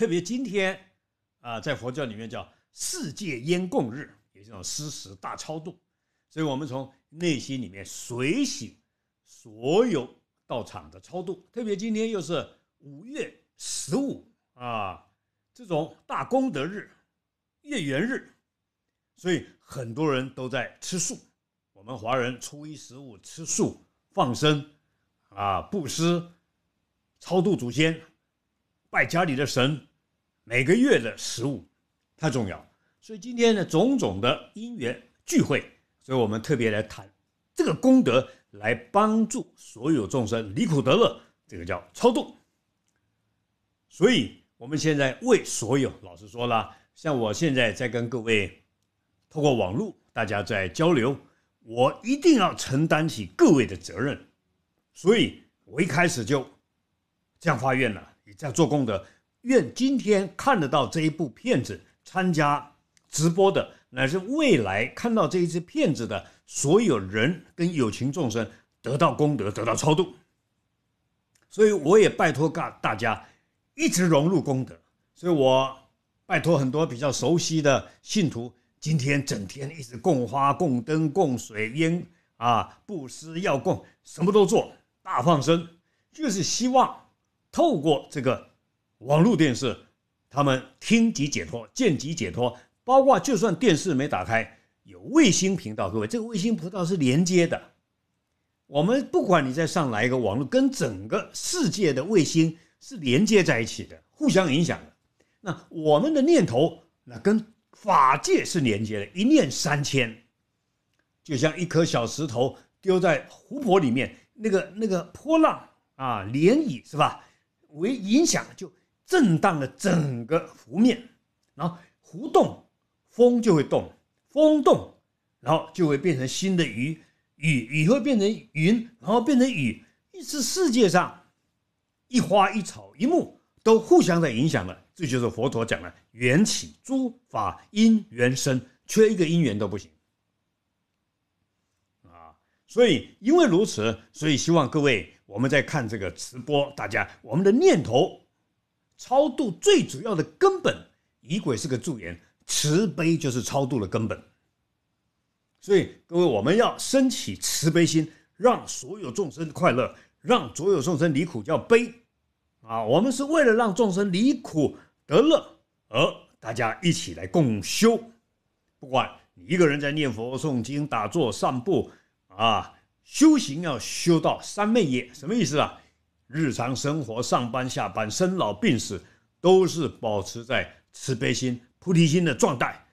特别今天啊，在佛教里面叫世界烟供日，有这种施食大超度，所以我们从内心里面随喜所有到场的超度。特别今天又是五月十五啊，这种大功德日、月圆日，所以很多人都在吃素。我们华人初一十五吃素、放生啊、布施、超度祖先、拜家里的神。每个月的食物太重要，所以今天呢，种种的因缘聚会，所以我们特别来谈这个功德，来帮助所有众生离苦得乐，这个叫超度。所以我们现在为所有，老实说了，像我现在在跟各位通过网络，大家在交流，我一定要承担起各位的责任，所以我一开始就这样发愿了，也这样做功德。愿今天看得到这一部片子参加直播的，乃至未来看到这一支片子的所有人跟有情众生得到功德，得到超度。所以我也拜托大大家一直融入功德。所以，我拜托很多比较熟悉的信徒，今天整天一直供花、供灯、供水烟啊，布施、要供，什么都做大放生，就是希望透过这个。网络电视，他们听即解脱，见即解脱。包括就算电视没打开，有卫星频道。各位，这个卫星频道是连接的。我们不管你再上来一个网络，跟整个世界的卫星是连接在一起的，互相影响的。那我们的念头，那跟法界是连接的，一念三千，就像一颗小石头丢在湖泊里面，那个那个波浪啊，涟漪是吧？为影响就。震荡了整个湖面，然后湖动，风就会动，风动，然后就会变成新的雨，雨雨会变成云，然后变成雨。一思世界上一花一草一木都互相在影响了。这就是佛陀讲的缘起，诸法因缘生，缺一个因缘都不行啊。所以因为如此，所以希望各位我们在看这个直播，大家我们的念头。超度最主要的根本，仪轨是个助缘，慈悲就是超度的根本。所以各位，我们要升起慈悲心，让所有众生快乐，让所有众生离苦叫悲啊。我们是为了让众生离苦得乐而大家一起来共修。不管你一个人在念佛、诵经、打坐、散步啊，修行要修到三昧耶，什么意思啊？日常生活、上班、下班、生老病死，都是保持在慈悲心、菩提心的状态。